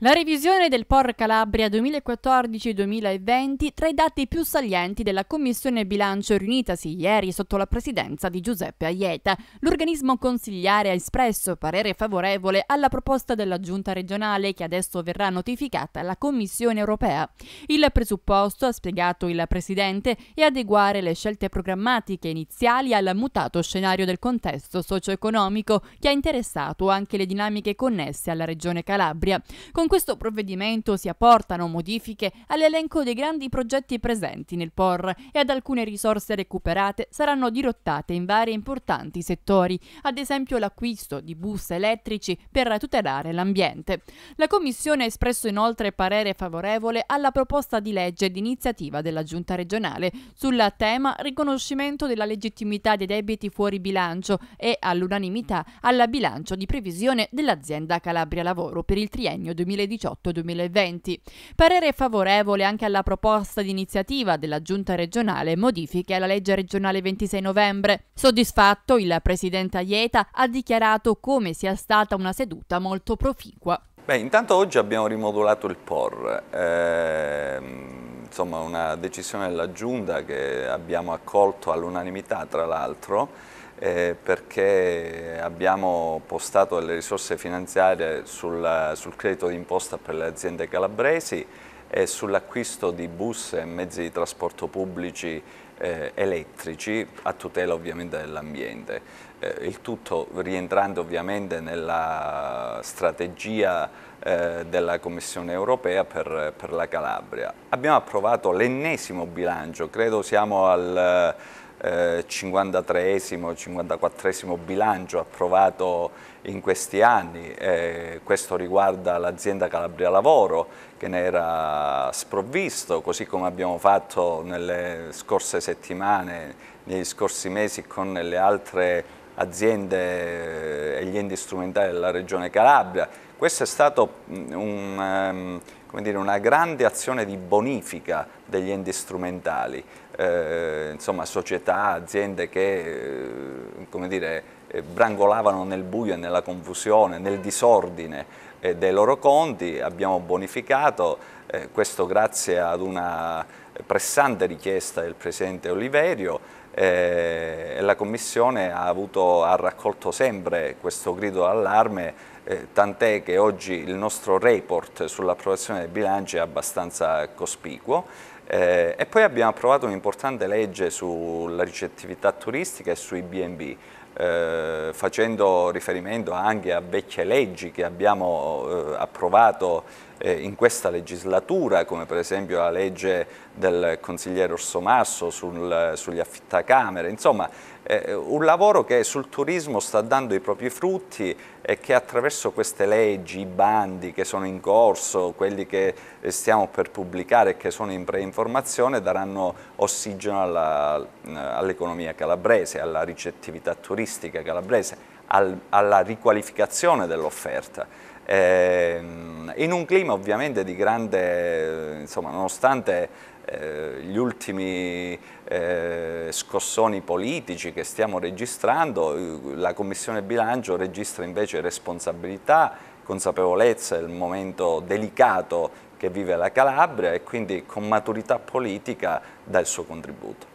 La revisione del POR Calabria 2014-2020 tra i dati più salienti della Commissione Bilancio riunitasi ieri sotto la presidenza di Giuseppe Aieta. L'organismo consigliare ha espresso parere favorevole alla proposta della Giunta regionale che adesso verrà notificata alla Commissione europea. Il presupposto, ha spiegato il Presidente, è adeguare le scelte programmatiche iniziali al mutato scenario del contesto socio-economico che ha interessato anche le dinamiche connesse alla Regione Calabria. Con con questo provvedimento si apportano modifiche all'elenco dei grandi progetti presenti nel POR e ad alcune risorse recuperate saranno dirottate in vari importanti settori, ad esempio l'acquisto di bus elettrici per tutelare l'ambiente. La Commissione ha espresso inoltre parere favorevole alla proposta di legge d'iniziativa della Giunta regionale sul tema riconoscimento della legittimità dei debiti fuori bilancio e all'unanimità alla bilancio di previsione dell'azienda Calabria Lavoro per il triennio 2020. 2018-2020. Parere favorevole anche alla proposta di iniziativa della Giunta regionale modifiche alla legge regionale 26 novembre. Soddisfatto, il presidente Aieta ha dichiarato come sia stata una seduta molto proficua. Beh, intanto oggi abbiamo rimodulato il POR. Ehm insomma una decisione della Giunta che abbiamo accolto all'unanimità tra l'altro eh, perché abbiamo postato delle risorse finanziarie sul, sul credito d'imposta per le aziende calabresi e sull'acquisto di bus e mezzi di trasporto pubblici eh, elettrici a tutela ovviamente dell'ambiente. Eh, il tutto rientrando ovviamente nella strategia eh, della Commissione europea per, per, la Calabria. Abbiamo approvato l'ennesimo bilancio, credo siamo al 53esimo, eh, 54esimo bilancio approvato in questi anni, eh, questo riguarda l'azienda Calabria Lavoro che ne era sprovvisto, così come abbiamo fatto nelle scorse settimane, negli scorsi mesi con le altre aziende gli enti strumentali della Regione Calabria. Questa è stata un, ehm, dire, una grande azione di bonifica degli enti strumentali, eh, insomma società, aziende che eh, dire, eh, brangolavano nel buio e nella confusione, nel disordine eh, dei loro conti, abbiamo bonificato, eh, questo grazie ad una pressante richiesta del Presidente Oliverio, eh, la Commissione ha, avuto, ha raccolto sempre questo grido d'allarme eh, tant'è che oggi il nostro report sull'approvazione del bilancio è abbastanza cospicuo. Eh, e poi abbiamo approvato un'importante legge sulla ricettività turistica e sui B&B, eh, facendo riferimento anche a vecchie leggi che abbiamo eh, approvato eh, in questa legislatura, come per esempio la legge del consigliere Orsomasso sul, sugli affittacamere, insomma eh, un lavoro che sul turismo sta dando i propri frutti e che attraverso adesso queste leggi, i bandi che sono in corso, quelli che eh, stiamo per pubblicare e che sono in preinformazione daranno ossigeno eh, all'economia all calabrese, alla ricettività turistica calabrese, al, alla riqualificazione dell'offerta. Eh, in un clima ovviamente di grande, insomma, nonostante eh, gli ultimi eh, scossoni politici che stiamo registrando, eh, la Commissione Bilancio registra invece responsabilità, consapevolezza, del momento delicato che vive la Calabria e quindi con maturità politica dà il suo contributo.